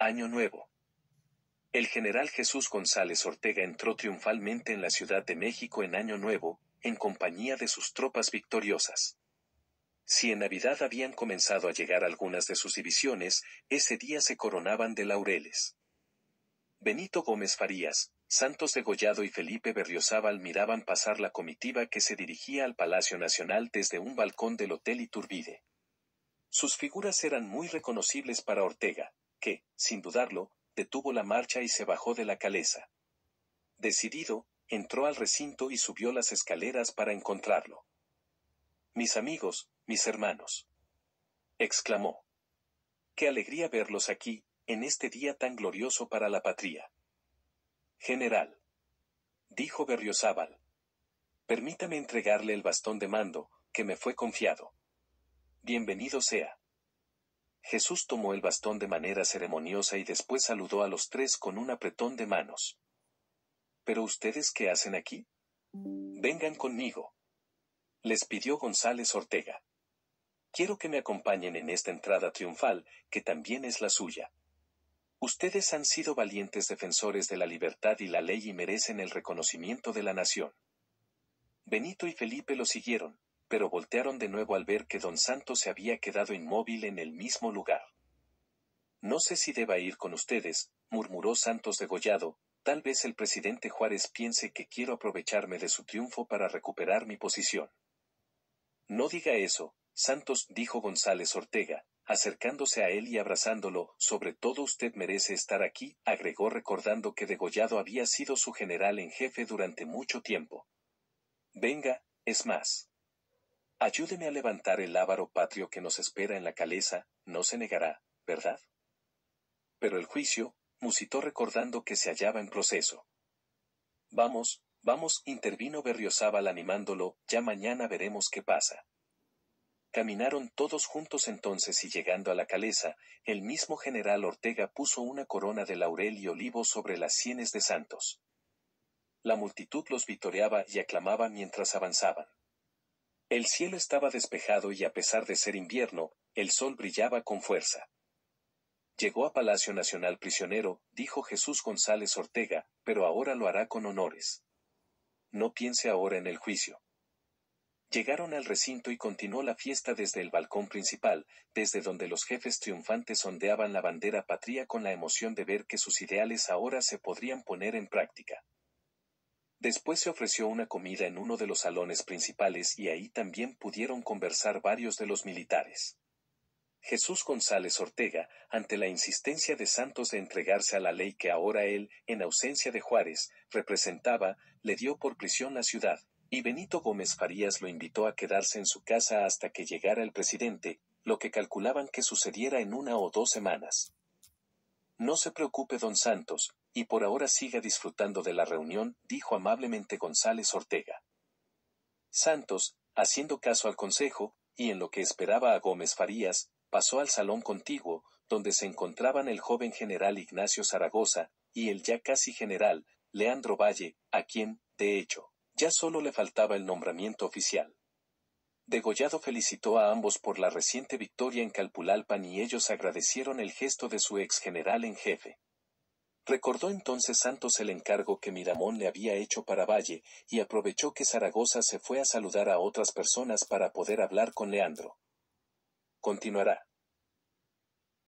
Año Nuevo. El general Jesús González Ortega entró triunfalmente en la Ciudad de México en Año Nuevo, en compañía de sus tropas victoriosas. Si en Navidad habían comenzado a llegar algunas de sus divisiones, ese día se coronaban de laureles. Benito Gómez Farías, Santos Gollado y Felipe Berriozábal miraban pasar la comitiva que se dirigía al Palacio Nacional desde un balcón del Hotel Iturbide. Sus figuras eran muy reconocibles para Ortega, que, sin dudarlo, detuvo la marcha y se bajó de la caleza. Decidido, entró al recinto y subió las escaleras para encontrarlo. Mis amigos, mis hermanos. exclamó. Qué alegría verlos aquí, en este día tan glorioso para la patria. General. dijo Berriozábal. Permítame entregarle el bastón de mando, que me fue confiado. Bienvenido sea. Jesús tomó el bastón de manera ceremoniosa y después saludó a los tres con un apretón de manos. ¿Pero ustedes qué hacen aquí? Vengan conmigo. Les pidió González Ortega. Quiero que me acompañen en esta entrada triunfal, que también es la suya. Ustedes han sido valientes defensores de la libertad y la ley y merecen el reconocimiento de la nación. Benito y Felipe lo siguieron, pero voltearon de nuevo al ver que don Santos se había quedado inmóvil en el mismo lugar. No sé si deba ir con ustedes, murmuró Santos degollado, tal vez el presidente Juárez piense que quiero aprovecharme de su triunfo para recuperar mi posición. No diga eso, Santos, dijo González Ortega, acercándose a él y abrazándolo, sobre todo usted merece estar aquí, agregó recordando que Degollado había sido su general en jefe durante mucho tiempo. Venga, es más. Ayúdeme a levantar el ávaro patrio que nos espera en la caleza, no se negará, ¿verdad? Pero el juicio, musitó recordando que se hallaba en proceso. Vamos, vamos, intervino Berriozábal animándolo, ya mañana veremos qué pasa. Caminaron todos juntos entonces y llegando a la caleza, el mismo general Ortega puso una corona de laurel y olivo sobre las sienes de Santos. La multitud los vitoreaba y aclamaba mientras avanzaban. El cielo estaba despejado y a pesar de ser invierno, el sol brillaba con fuerza. Llegó a Palacio Nacional prisionero, dijo Jesús González Ortega, pero ahora lo hará con honores. No piense ahora en el juicio. Llegaron al recinto y continuó la fiesta desde el balcón principal, desde donde los jefes triunfantes ondeaban la bandera patria con la emoción de ver que sus ideales ahora se podrían poner en práctica. Después se ofreció una comida en uno de los salones principales y ahí también pudieron conversar varios de los militares. Jesús González Ortega, ante la insistencia de Santos de entregarse a la ley que ahora él, en ausencia de Juárez, representaba, le dio por prisión la ciudad, y Benito Gómez Farías lo invitó a quedarse en su casa hasta que llegara el presidente, lo que calculaban que sucediera en una o dos semanas. No se preocupe, don Santos, y por ahora siga disfrutando de la reunión, dijo amablemente González Ortega. Santos, haciendo caso al consejo, y en lo que esperaba a Gómez Farías, pasó al salón contiguo, donde se encontraban el joven general Ignacio Zaragoza, y el ya casi general, Leandro Valle, a quien, de hecho, ya solo le faltaba el nombramiento oficial. Degollado felicitó a ambos por la reciente victoria en Calpulalpan y ellos agradecieron el gesto de su ex general en jefe. Recordó entonces Santos el encargo que Miramón le había hecho para Valle, y aprovechó que Zaragoza se fue a saludar a otras personas para poder hablar con Leandro. Continuará.